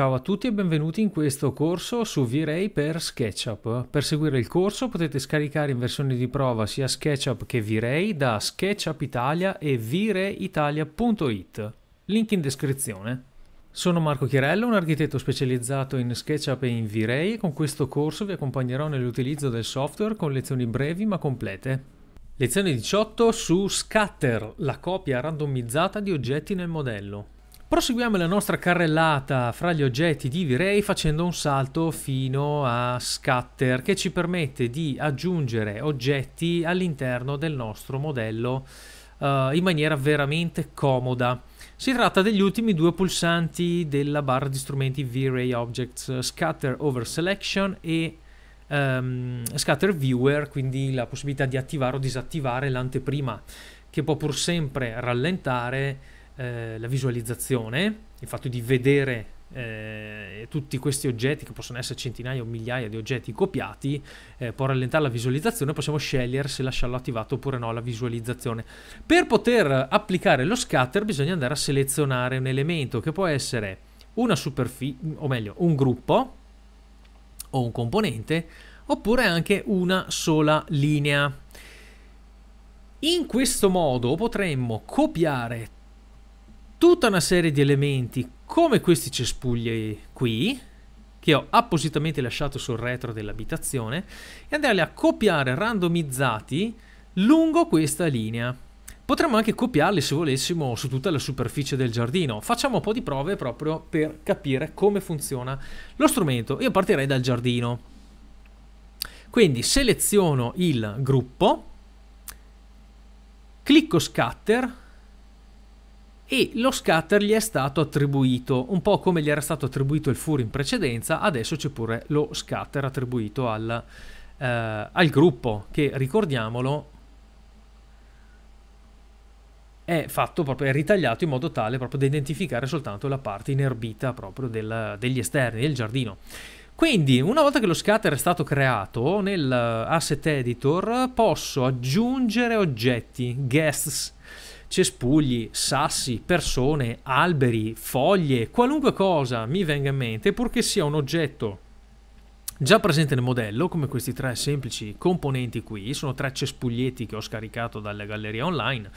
Ciao a tutti e benvenuti in questo corso su V-Ray per SketchUp. Per seguire il corso potete scaricare in versione di prova sia SketchUp che V-Ray da SketchUp Italia e v vrayitalia.it. Link in descrizione. Sono Marco Chirello, un architetto specializzato in SketchUp e in V-Ray e con questo corso vi accompagnerò nell'utilizzo del software con lezioni brevi ma complete. Lezione 18 su Scatter, la copia randomizzata di oggetti nel modello. Proseguiamo la nostra carrellata fra gli oggetti di V-Ray facendo un salto fino a Scatter che ci permette di aggiungere oggetti all'interno del nostro modello uh, in maniera veramente comoda. Si tratta degli ultimi due pulsanti della barra di strumenti V-Ray Objects, Scatter Over Selection e um, Scatter Viewer, quindi la possibilità di attivare o disattivare l'anteprima che può pur sempre rallentare eh, la visualizzazione, il fatto di vedere eh, tutti questi oggetti, che possono essere centinaia o migliaia di oggetti copiati, eh, può rallentare la visualizzazione, possiamo scegliere se lasciarlo attivato oppure no la visualizzazione. Per poter applicare lo scatter bisogna andare a selezionare un elemento che può essere una superficie, o meglio un gruppo o un componente, oppure anche una sola linea. In questo modo potremmo copiare tutta una serie di elementi come questi cespugli qui che ho appositamente lasciato sul retro dell'abitazione e andarli a copiare randomizzati lungo questa linea. Potremmo anche copiarli se volessimo su tutta la superficie del giardino. Facciamo un po' di prove proprio per capire come funziona lo strumento. Io partirei dal giardino. Quindi seleziono il gruppo, clicco scatter, e lo scatter gli è stato attribuito, un po' come gli era stato attribuito il fur in precedenza, adesso c'è pure lo scatter attribuito al, eh, al gruppo, che ricordiamolo è fatto proprio, è ritagliato in modo tale proprio da identificare soltanto la parte inerbita proprio del, degli esterni, del giardino. Quindi, una volta che lo scatter è stato creato, nel eh, asset editor posso aggiungere oggetti, guests, cespugli, sassi, persone, alberi, foglie, qualunque cosa mi venga in mente, purché sia un oggetto già presente nel modello, come questi tre semplici componenti qui, sono tre cespuglietti che ho scaricato dalle gallerie online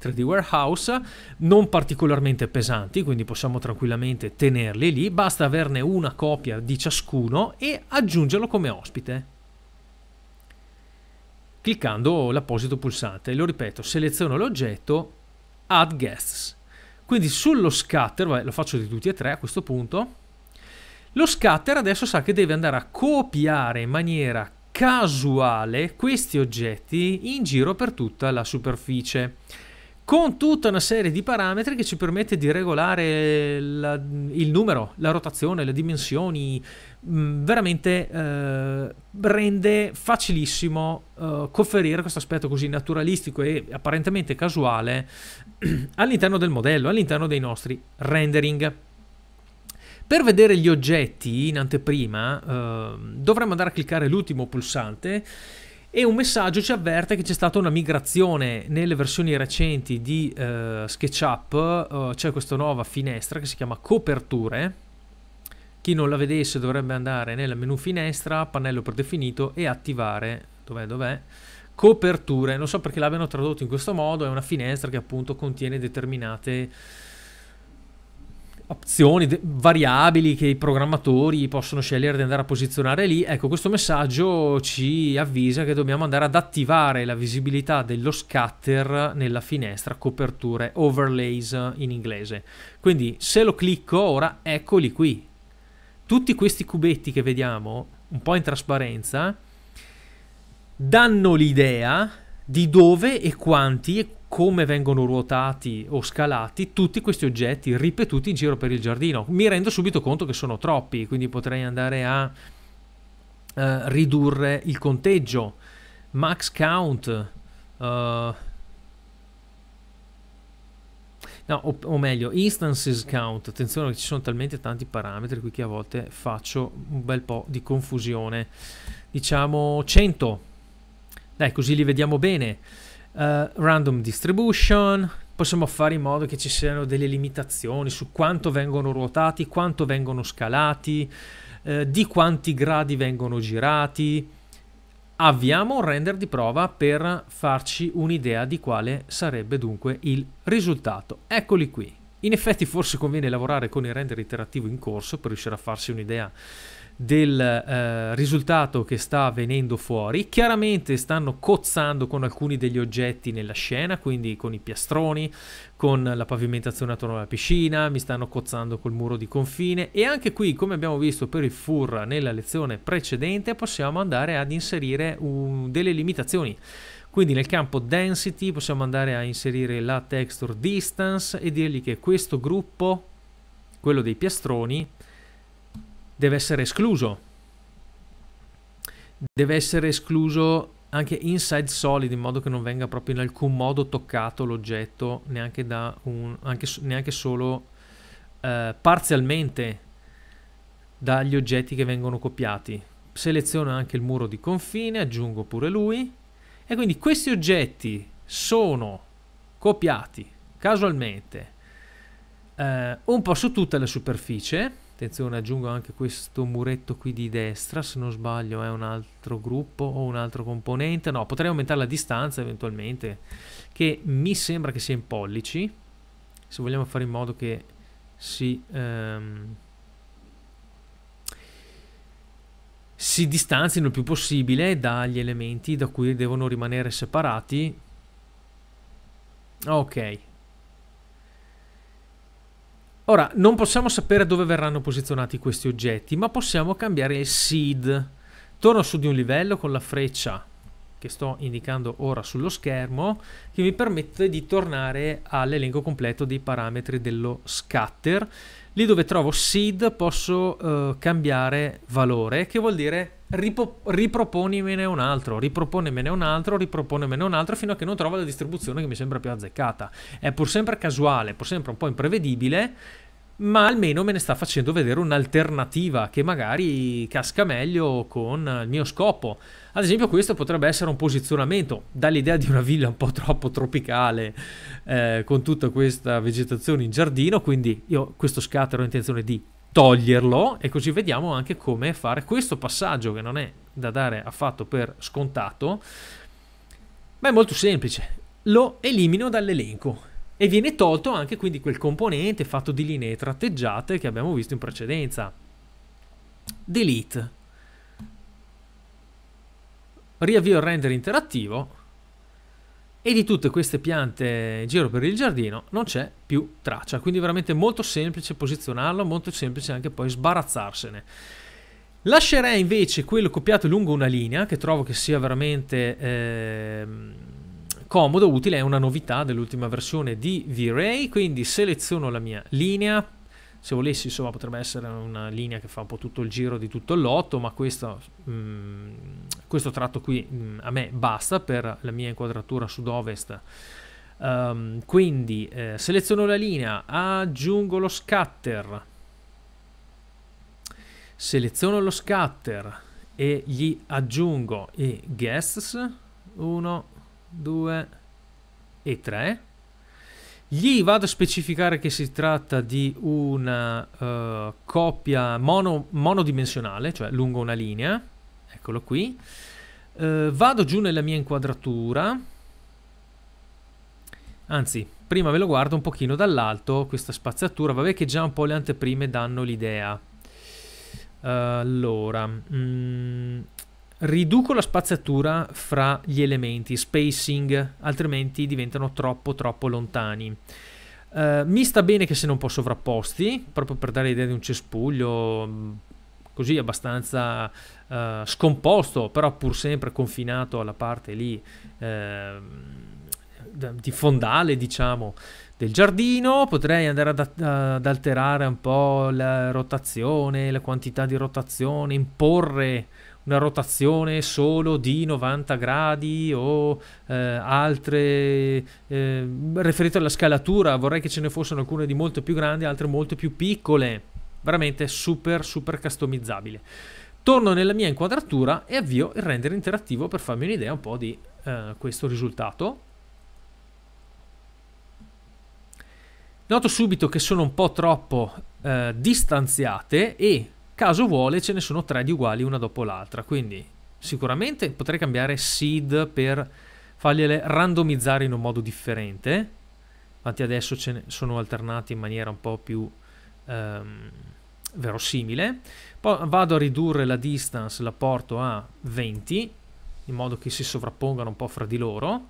3D Warehouse, non particolarmente pesanti, quindi possiamo tranquillamente tenerli lì, basta averne una copia di ciascuno e aggiungerlo come ospite cliccando l'apposito pulsante. Lo ripeto, seleziono l'oggetto add guests. Quindi sullo scatter, vabbè, lo faccio di tutti e tre a questo punto, lo scatter adesso sa che deve andare a copiare in maniera casuale questi oggetti in giro per tutta la superficie con tutta una serie di parametri che ci permette di regolare la, il numero, la rotazione, le dimensioni, mm, veramente eh, rende facilissimo eh, conferire questo aspetto così naturalistico e apparentemente casuale all'interno del modello, all'interno dei nostri rendering. Per vedere gli oggetti in anteprima eh, dovremmo andare a cliccare l'ultimo pulsante e un messaggio ci avverte che c'è stata una migrazione nelle versioni recenti di eh, SketchUp, eh, c'è questa nuova finestra che si chiama coperture. Chi non la vedesse dovrebbe andare nel menu finestra, pannello predefinito e attivare, dov'è dov'è? coperture. Non so perché l'abbiano tradotto in questo modo, è una finestra che appunto contiene determinate opzioni, de variabili che i programmatori possono scegliere di andare a posizionare lì. Ecco, questo messaggio ci avvisa che dobbiamo andare ad attivare la visibilità dello scatter nella finestra coperture, overlays in inglese. Quindi se lo clicco ora, eccoli qui. Tutti questi cubetti che vediamo, un po' in trasparenza, danno l'idea di dove e quanti e come vengono ruotati o scalati tutti questi oggetti ripetuti in giro per il giardino. Mi rendo subito conto che sono troppi, quindi potrei andare a eh, ridurre il conteggio. Max count. Uh, no, o, o, meglio, instances count. Attenzione ci sono talmente tanti parametri qui che a volte faccio un bel po' di confusione. Diciamo 100. Dai, così li vediamo bene. Uh, random distribution, possiamo fare in modo che ci siano delle limitazioni su quanto vengono ruotati, quanto vengono scalati, eh, di quanti gradi vengono girati. Avviamo un render di prova per farci un'idea di quale sarebbe dunque il risultato. Eccoli qui. In effetti forse conviene lavorare con il render iterativo in corso per riuscire a farsi un'idea del eh, risultato che sta venendo fuori. Chiaramente stanno cozzando con alcuni degli oggetti nella scena, quindi con i piastroni, con la pavimentazione attorno alla piscina, mi stanno cozzando col muro di confine e anche qui, come abbiamo visto per il FUR nella lezione precedente, possiamo andare ad inserire un, delle limitazioni. Quindi nel campo density possiamo andare a inserire la texture distance e dirgli che questo gruppo, quello dei piastroni, deve essere escluso. Deve essere escluso anche inside solid in modo che non venga proprio in alcun modo toccato l'oggetto neanche, da un, anche, neanche solo eh, parzialmente dagli oggetti che vengono copiati. Seleziono anche il muro di confine, aggiungo pure lui e quindi questi oggetti sono copiati casualmente eh, un po' su tutta la superficie Attenzione, aggiungo anche questo muretto qui di destra, se non sbaglio è un altro gruppo o un altro componente. No, potrei aumentare la distanza eventualmente, che mi sembra che sia in pollici. Se vogliamo fare in modo che si... Ehm, si distanzino il più possibile dagli elementi da cui devono rimanere separati. Ok, Ora, non possiamo sapere dove verranno posizionati questi oggetti, ma possiamo cambiare il seed. Torno su di un livello con la freccia che sto indicando ora sullo schermo, che mi permette di tornare all'elenco completo dei parametri dello scatter. Lì dove trovo seed posso eh, cambiare valore, che vuol dire Ripo- riproponimene un altro, riproponimene un altro, riproponimene un altro fino a che non trovo la distribuzione che mi sembra più azzeccata. È pur sempre casuale, pur sempre un po' imprevedibile, ma almeno me ne sta facendo vedere un'alternativa che magari casca meglio con il mio scopo. Ad esempio questo potrebbe essere un posizionamento, dall'idea di una villa un po' troppo tropicale eh, con tutta questa vegetazione in giardino, quindi io questo scatto ho intenzione di toglierlo e così vediamo anche come fare questo passaggio che non è da dare affatto per scontato ma è molto semplice lo elimino dall'elenco e viene tolto anche quindi quel componente fatto di linee tratteggiate che abbiamo visto in precedenza delete riavvio il render interattivo e di tutte queste piante in giro per il giardino non c'è più traccia, quindi veramente molto semplice posizionarlo, molto semplice anche poi sbarazzarsene. Lascerei invece quello copiato lungo una linea, che trovo che sia veramente eh, comodo, utile, è una novità dell'ultima versione di V-Ray, quindi seleziono la mia linea, se volessi insomma potrebbe essere una linea che fa un po' tutto il giro di tutto il lotto ma questo, mh, mm, questo tratto qui mh, mm, a me basta per la mia inquadratura sud-ovest um, quindi eh, seleziono la linea aggiungo lo scatter seleziono lo scatter e gli aggiungo i guests 1 2 e 3 gli vado a specificare che si tratta di una uh, coppia mono, monodimensionale, cioè lungo una linea. Eccolo qui. Uh, vado giù nella mia inquadratura. Anzi, prima ve lo guardo un pochino dall'alto, questa spaziatura. Vabbè che già un po' le anteprime danno l'idea. Uh, allora... Mm, riduco la spaziatura fra gli elementi, spacing, altrimenti diventano troppo troppo lontani. Uh, mi sta bene che siano un po' sovrapposti, proprio per dare l'idea di un cespuglio mm, così abbastanza uh, scomposto, però pur sempre confinato alla parte lì uh, di fondale, diciamo, del giardino. Potrei andare ad, ad alterare un po' la rotazione, la quantità di rotazione, imporre una rotazione solo di 90 gradi o eh, altre eh, riferite alla scalatura, vorrei che ce ne fossero alcune di molto più grandi, altre molto più piccole. Veramente super super customizzabile. Torno nella mia inquadratura e avvio il render interattivo per farmi un'idea un po' di eh, questo risultato. Noto subito che sono un po' troppo eh, distanziate e Caso vuole ce ne sono tre di uguali una dopo l'altra, quindi sicuramente potrei cambiare seed per fargliele randomizzare in un modo differente. Infatti adesso ce ne sono alternati in maniera un po' più ehm, verosimile. Poi vado a ridurre la distance, la porto a 20, in modo che si sovrappongano un po' fra di loro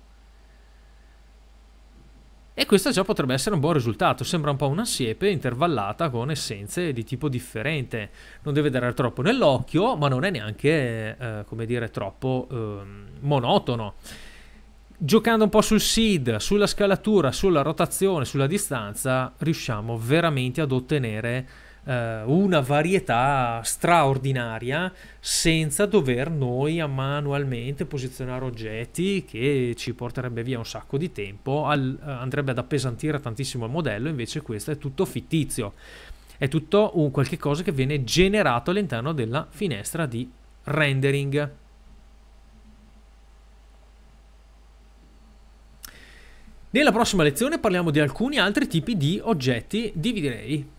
e questo già potrebbe essere un buon risultato, sembra un po' una siepe intervallata con essenze di tipo differente. Non deve dare troppo nell'occhio, ma non è neanche, eh, come dire, troppo eh, monotono. Giocando un po' sul seed, sulla scalatura, sulla rotazione, sulla distanza, riusciamo veramente ad ottenere eh, una varietà straordinaria senza dover noi manualmente posizionare oggetti che ci porterebbe via un sacco di tempo, al, eh, andrebbe ad appesantire tantissimo il modello, invece questo è tutto fittizio, è tutto un qualche cosa che viene generato all'interno della finestra di rendering. Nella prossima lezione parliamo di alcuni altri tipi di oggetti, dividerei.